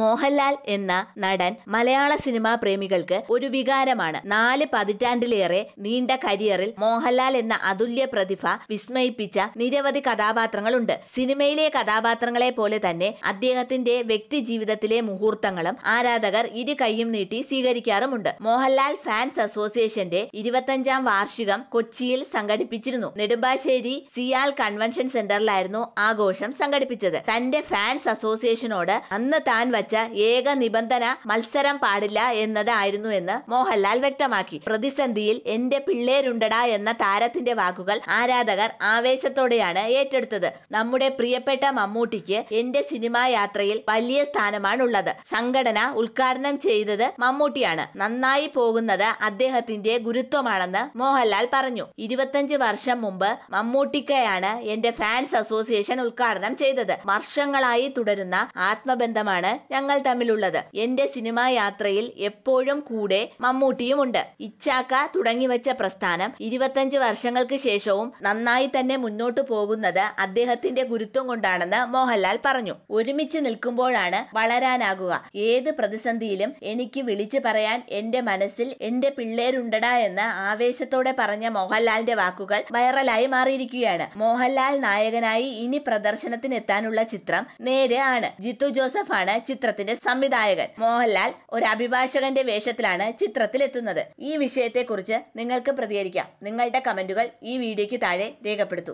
മോഹൻലാൽ എന്ന നടൻ മലയാള സിനിമാ പ്രേമികൾക്ക് ഒരു വികാരമാണ് നാല് പതിറ്റാണ്ടിലേറെ നീണ്ട കരിയറിൽ മോഹൻലാൽ എന്ന അതുല്യ പ്രതിഭ വിസ്മയിപ്പിച്ച നിരവധി കഥാപാത്രങ്ങളുണ്ട് സിനിമയിലെ കഥാപാത്രങ്ങളെ പോലെ തന്നെ അദ്ദേഹത്തിന്റെ വ്യക്തി ജീവിതത്തിലെ മുഹൂർത്തങ്ങളും ആരാധകർ ഇരു കൈയും നീട്ടി സ്വീകരിക്കാറുമുണ്ട് മോഹൻലാൽ ഫാൻസ് അസോസിയേഷന്റെ ഇരുപത്തഞ്ചാം വാർഷികം കൊച്ചിയിൽ സംഘടിപ്പിച്ചിരുന്നു നെടുമ്പാശ്ശേരി സിയാൽ കൺവെൻഷൻ സെന്ററിലായിരുന്നു ആഘോഷം സംഘടിപ്പിച്ചത് തന്റെ ഫാൻസ് അസോസിയേഷനോട് അന്ന് താൻ വെച്ച ഏക നിബന്ധന മത്സരം പാടില്ല എന്നതായിരുന്നു എന്ന് മോഹൻലാൽ വ്യക്തമാക്കി പ്രതിസന്ധിയിൽ എന്റെ പിള്ളേരുണ്ടടാ എന്ന താരത്തിന്റെ വാക്കുകൾ ആരാധകർ ആവേശത്തോടെയാണ് ഏറ്റെടുത്തത് നമ്മുടെ പ്രിയപ്പെട്ട മമ്മൂട്ടിക്ക് എന്റെ സിനിമാ യാത്രയിൽ വലിയ സ്ഥാനമാണുള്ളത് സംഘടന ഉദ്ഘാടനം ചെയ്തത് മമ്മൂട്ടിയാണ് നന്നായി പോകുന്നത് അദ്ദേഹത്തിന്റെ ഗുരുത്വമാണെന്ന് മോഹൻലാൽ പറഞ്ഞു ഇരുപത്തഞ്ച് വർഷം മുമ്പ് മമ്മൂട്ടിക്കയാണ് എന്റെ ഫാൻസ് അസോസിയേഷൻ ഉദ്ഘാടനം ചെയ്തത് വർഷങ്ങളായി തുടരുന്ന ആത്മബന്ധമാണ് ഞങ്ങൾ തമ്മിലുള്ളത് എന്റെ സിനിമാ യാത്രയിൽ എപ്പോഴും കൂടെ മമ്മൂട്ടിയുമുണ്ട് ഇച്ചാക്ക തുടങ്ങി വെച്ച പ്രസ്ഥാനം ഇരുപത്തഞ്ച് വർഷങ്ങൾക്ക് ശേഷവും നന്നായി തന്നെ മുന്നോട്ടു പോകുന്നത് അദ്ദേഹത്തിന്റെ ഗുരുത്വം കൊണ്ടാണെന്ന് മോഹൻലാൽ പറഞ്ഞു ഒരുമിച്ച് നിൽക്കുമ്പോഴാണ് വളരാനാകുക ഏത് പ്രതിസന്ധിയിലും എനിക്ക് വിളിച്ചു പറയാൻ എന്റെ മനസ്സിൽ എന്റെ പിള്ളേരുണ്ടടാ എന്ന് ആവേശത്തോടെ പറഞ്ഞ മോഹൻലാലിന്റെ വാക്കുകൾ വൈറലായി മാറിയിരിക്കുകയാണ് മോഹൻലാൽ നായകനായി ഇനി പ്രദർശനത്തിനെത്താനുള്ള ചിത്രം നേരെ ആണ് ജിത്തു ജോസഫ് ആണ് ചിത്രത്തിന്റെ സംവിധായകൻ മോഹൻലാൽ ഒരു അഭിഭാഷകന്റെ വേഷത്തിലാണ് ചിത്രത്തിൽ എത്തുന്നത് ഈ വിഷയത്തെക്കുറിച്ച് നിങ്ങൾക്ക് പ്രതികരിക്കാം നിങ്ങളുടെ കമന്റുകൾ ഈ വീഡിയോയ്ക്ക് താഴെ രേഖപ്പെടുത്തും